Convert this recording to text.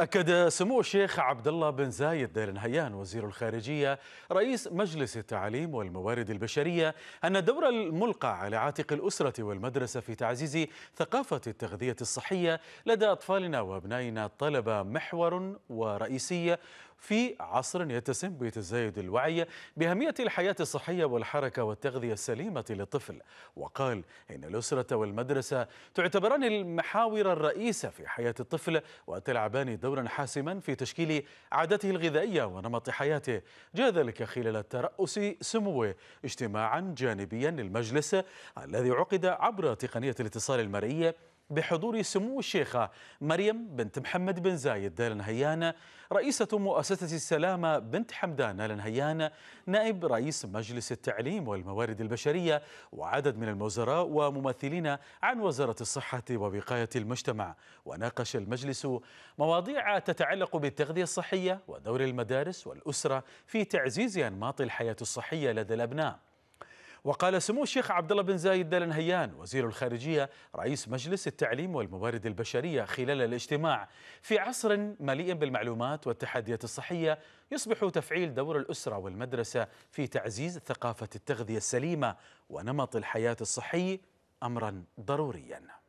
أكد سمو الشيخ عبد الله بن زايد دير نهيان وزير الخارجية رئيس مجلس التعليم والموارد البشرية أن الدور الملقى على عاتق الأسرة والمدرسة في تعزيز ثقافة التغذية الصحية لدى أطفالنا وأبنائنا طلب محور ورئيسي في عصر يتسم بتزايد الوعي بأهمية الحياة الصحية والحركة والتغذية السليمة للطفل وقال إن الأسرة والمدرسة تعتبران المحاور الرئيسة في حياة الطفل وتلعبان دورا حاسما في تشكيل عادته الغذائية ونمط حياته جاء ذلك خلال ترأس سموه اجتماعا جانبيا للمجلس الذي عقد عبر تقنية الاتصال المرئي بحضور سمو الشيخة مريم بنت محمد بن زايد نهيان رئيسة مؤسسة السلامة بنت حمدان نهيان نائب رئيس مجلس التعليم والموارد البشرية وعدد من الوزراء وممثلين عن وزارة الصحة ووقاية المجتمع وناقش المجلس مواضيع تتعلق بالتغذية الصحية ودور المدارس والأسرة في تعزيز أنماط الحياة الصحية لدى الأبناء وقال سمو الشيخ عبد الله بن زايد دال نهيان وزير الخارجيه رئيس مجلس التعليم والموارد البشريه خلال الاجتماع في عصر مليء بالمعلومات والتحديات الصحيه يصبح تفعيل دور الاسره والمدرسه في تعزيز ثقافه التغذيه السليمه ونمط الحياه الصحي امرا ضروريا